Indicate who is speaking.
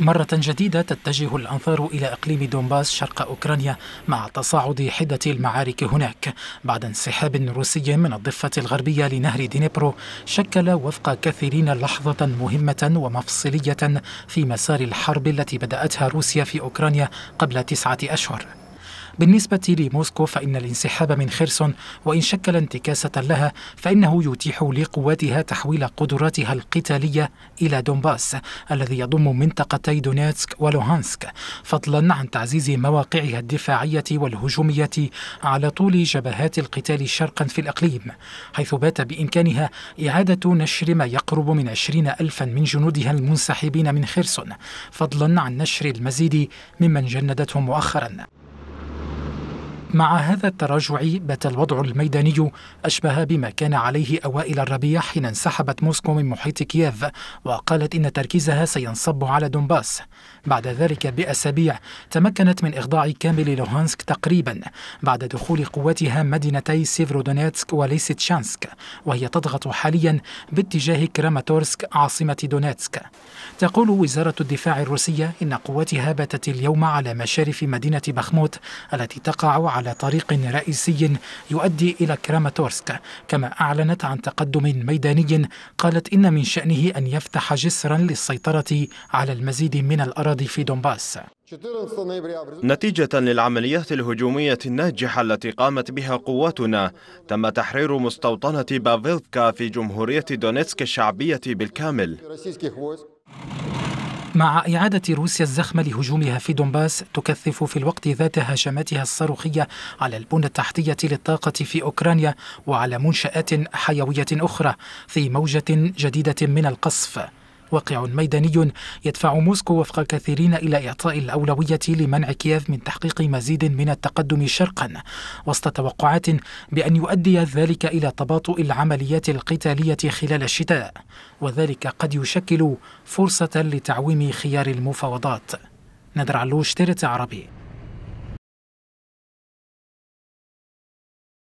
Speaker 1: مرة جديدة تتجه الأنظار إلى إقليم دونباس شرق أوكرانيا مع تصاعد حدة المعارك هناك بعد انسحاب روسي من الضفة الغربية لنهر دينيبرو شكل وفق كثيرين لحظة مهمة ومفصلية في مسار الحرب التي بدأتها روسيا في أوكرانيا قبل تسعة أشهر بالنسبة لموسكو فإن الانسحاب من خرسون وإن شكل انتكاسة لها فإنه يتيح لقواتها تحويل قدراتها القتالية إلى دونباس الذي يضم منطقتي دونيتسك ولوهانسك فضلا عن تعزيز مواقعها الدفاعية والهجومية على طول جبهات القتال شرقا في الأقليم حيث بات بإمكانها إعادة نشر ما يقرب من 20 ألفا من جنودها المنسحبين من خرسون فضلا عن نشر المزيد ممن جندتهم مؤخرا مع هذا التراجع بات الوضع الميداني أشبه بما كان عليه أوائل الربيع حين انسحبت موسكو من محيط كييف وقالت إن تركيزها سينصب على دونباس بعد ذلك بأسابيع تمكنت من إخضاع كامل لوهانسك تقريبا بعد دخول قواتها مدينتي سيفرودونيتسك وليسيتشانسك وهي تضغط حاليا باتجاه كراماتورسك عاصمة دونيتسك تقول وزارة الدفاع الروسية إن قواتها باتت اليوم على مشارف مدينة بخموت التي تقع على طريق رئيسي يؤدي إلى كراماتورسك كما أعلنت عن تقدم ميداني قالت إن من شأنه أن يفتح جسرا للسيطرة على المزيد من الأراضي في دونباس
Speaker 2: نتيجة للعمليات الهجومية الناجحة التي قامت بها قواتنا تم تحرير مستوطنة بافيلفكا في جمهورية دونيتسك الشعبية بالكامل
Speaker 1: مع إعادة روسيا الزخم لهجومها في دونباس تكثف في الوقت ذات هجماتها الصاروخية على البنى التحتية للطاقة في أوكرانيا وعلى منشآت حيوية أخرى في موجة جديدة من القصف واقع ميداني يدفع موسكو وفق كثيرين إلى إعطاء الأولوية لمنع كييف من تحقيق مزيد من التقدم شرقا وسط توقعات بأن يؤدي ذلك إلى تباطؤ العمليات القتالية خلال الشتاء وذلك قد يشكل فرصة لتعويم خيار المفاوضات ندر علوش تيرت عربي